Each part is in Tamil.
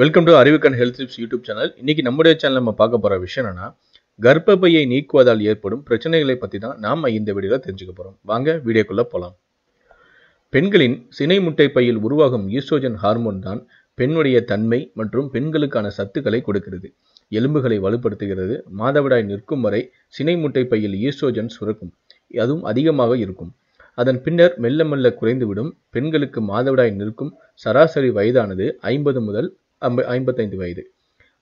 வெல்கம் டு அறிவுக்கன் ஹெல்த் டிப்ஸ் யூடியூப் சேனல் இன்னைக்கு நம்முடைய சேனல் நம்ம பார்க்க போகிற விஷயம் என்னன்னா கர்ப்பப்பையை நீக்குவதால் ஏற்படும் பிரச்சனைகளை பற்றி தான் நாம் இந்த வீடியோவில் தெரிஞ்சுக்க போகிறோம் வாங்க வீடியோக்குள்ளே போகலாம் பெண்களின் சினை முட்டை பையில் உருவாகும் ஈஸ்ட்ரோஜன் ஹார்மோன் தான் பெண்ணுடைய தன்மை மற்றும் பெண்களுக்கான சத்துக்களை கொடுக்கிறது எலும்புகளை வலுப்படுத்துகிறது மாதவிடாய் நிற்கும் வரை சினை முட்டை பையில் ஈஸ்ட்ரோஜன் சுரக்கும் அதுவும் அதிகமாக இருக்கும் அதன் பின்னர் மெல்ல மெல்ல குறைந்துவிடும் பெண்களுக்கு மாதவிடாய் நிற்கும் சராசரி வயதானது ஐம்பது முதல் ஐம்ப ஐம்பத்தைந்து வயது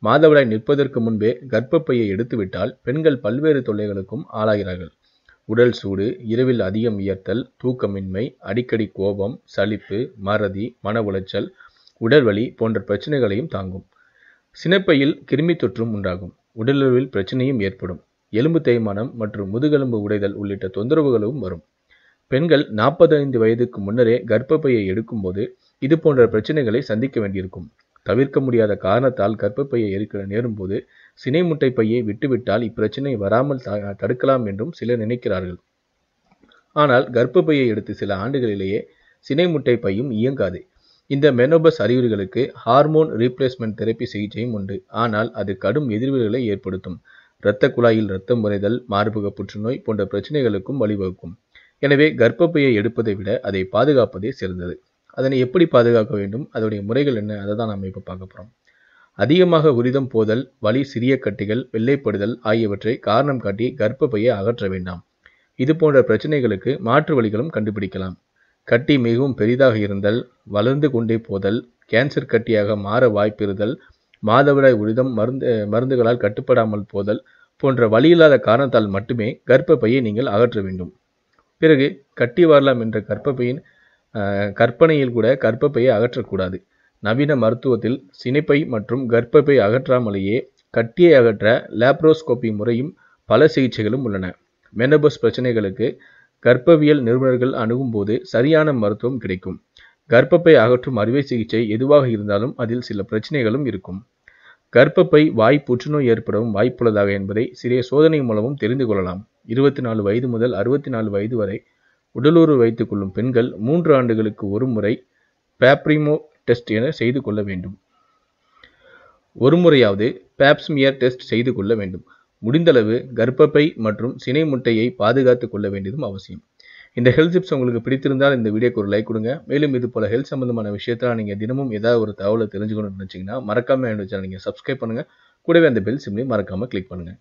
மாதவிடாய் நிற்பதற்கு முன்பே கர்ப்பப்பையை எடுத்துவிட்டால் பெண்கள் பல்வேறு தொல்லைகளுக்கும் ஆளாகிறார்கள் உடல் சூடு இரவில் அதிகம் உயர்த்தல் தூக்கமின்மை அடிக்கடி கோபம் சலிப்பு மறதி மன உளைச்சல் உடல்வலி போன்ற பிரச்சனைகளையும் தாங்கும் சினப்பையில் கிருமி தொற்றும் உண்டாகும் உடலுறவில் பிரச்சனையும் ஏற்படும் எலும்பு தேய்மானம் மற்றும் முதுகெலும்பு உடைதல் உள்ளிட்ட தொந்தரவுகளும் வரும் பெண்கள் நாற்பத்தைந்து வயதுக்கு முன்னரே கர்ப்பப்பையை எடுக்கும்போது இது போன்ற பிரச்சனைகளை சந்திக்க வேண்டியிருக்கும் தவிர்க்க முடியாத காரணத்தால் கர்ப்பப்பையை எரிக்க நேரும்போது சினை முட்டை பையை விட்டுவிட்டால் இப்பிரச்சனை வராமல் தடுக்கலாம் என்றும் சிலர் நினைக்கிறார்கள் ஆனால் கர்ப்பப்பையை எடுத்து சில ஆண்டுகளிலேயே சினை முட்டை பையும் இயங்காது இந்த மெனோபஸ் அறிகுறிகளுக்கு ஹார்மோன் ரீப்ளேஸ்மெண்ட் தெரப்பி சிகிச்சையும் உண்டு ஆனால் அது கடும் எதிர்விளைகளை ஏற்படுத்தும் இரத்த குழாயில் ரத்தம் முறைதல் மார்பக புற்றுநோய் போன்ற பிரச்சனைகளுக்கும் வழிவகுக்கும் எனவே கர்ப்பப்பையை எடுப்பதை விட அதை பாதுகாப்பதே சிறந்தது அதனை எப்படி பாதுகாக்க வேண்டும் அதோடைய முறைகள் என்ன அதை தான் நம்ம இப்போ பார்க்க போகிறோம் அதிகமாக உரிதம் போதல் வலி சிறிய கட்டிகள் வெள்ளைப்படுதல் ஆகியவற்றை காரணம் காட்டி கர்ப்பப்பையை அகற்ற வேண்டாம் இது போன்ற பிரச்சனைகளுக்கு மாற்று வழிகளும் கண்டுபிடிக்கலாம் கட்டி மிகவும் பெரிதாக இருந்தல் வளர்ந்து கொண்டே போதல் கேன்சர் கட்டியாக மாற வாய்ப்பிருதல் மாதவிடாய் உரிதம் மருந்து மருந்துகளால் கட்டுப்படாமல் போதல் போன்ற வழியில்லாத காரணத்தால் மட்டுமே கர்ப்பப்பையை நீங்கள் அகற்ற வேண்டும் பிறகு கட்டி வரலாம் என்ற கர்ப்பப்பையின் கற்பனையில் கூட கர்ப்பப்பையை அகற்றக்கூடாது நவீன மருத்துவத்தில் சினைப்பை மற்றும் கர்ப்பப்பை அகற்றாமலேயே கட்டியை அகற்ற லேப்ரோஸ்கோபி முறையும் பல சிகிச்சைகளும் உள்ளன மெனபஸ் பிரச்சனைகளுக்கு கர்ப்பவியல் நிபுணர்கள் அணுகும் போது சரியான மருத்துவம் கிடைக்கும் கர்ப்பப்பை அகற்றும் அறுவை சிகிச்சை எதுவாக இருந்தாலும் அதில் சில பிரச்சனைகளும் இருக்கும் கர்ப்பப்பை வாய் புற்றுநோய் ஏற்படவும் வாய்ப்புள்ளதாக என்பதை சிறிய சோதனை மூலமும் தெரிந்து கொள்ளலாம் இருபத்தி நாலு வயது முதல் அறுபத்தி நாலு வயது வரை உடலுறு வைத்துக் கொள்ளும் பெண்கள் மூன்று ஆண்டுகளுக்கு ஒரு முறை பேப்ரிமோ டெஸ்ட் என செய்து கொள்ள வேண்டும் ஒரு முறையாவது பேப்ஸ்மியர் டெஸ்ட் செய்து கொள்ள வேண்டும் முடிந்தளவு கர்ப்பப்பை மற்றும் சினை முட்டையை பாதுகாத்துக் கொள்ள வேண்டியதும் அவசியம் இந்த ஹெல்த் டிப்ஸ் உங்களுக்கு பிடித்திருந்தால் இந்த வீடியோக்கு ஒரு லைக் கொடுங்க மேலும் இது போல ஹெல்த் சம்பந்தமான விஷயத்தில் நீங்கள் தினமும் ஏதாவது ஒரு தகவலை தெரிஞ்சுக்கணும்னு நினச்சிங்கன்னா மறக்காமல் என்னோட சேனல் நீங்கள் சப்ஸ்கிரைப் பண்ணுங்கள் கூடவே அந்த பெல் சிம்லையும் மறக்காமல் கிளிக் பண்ணுங்கள்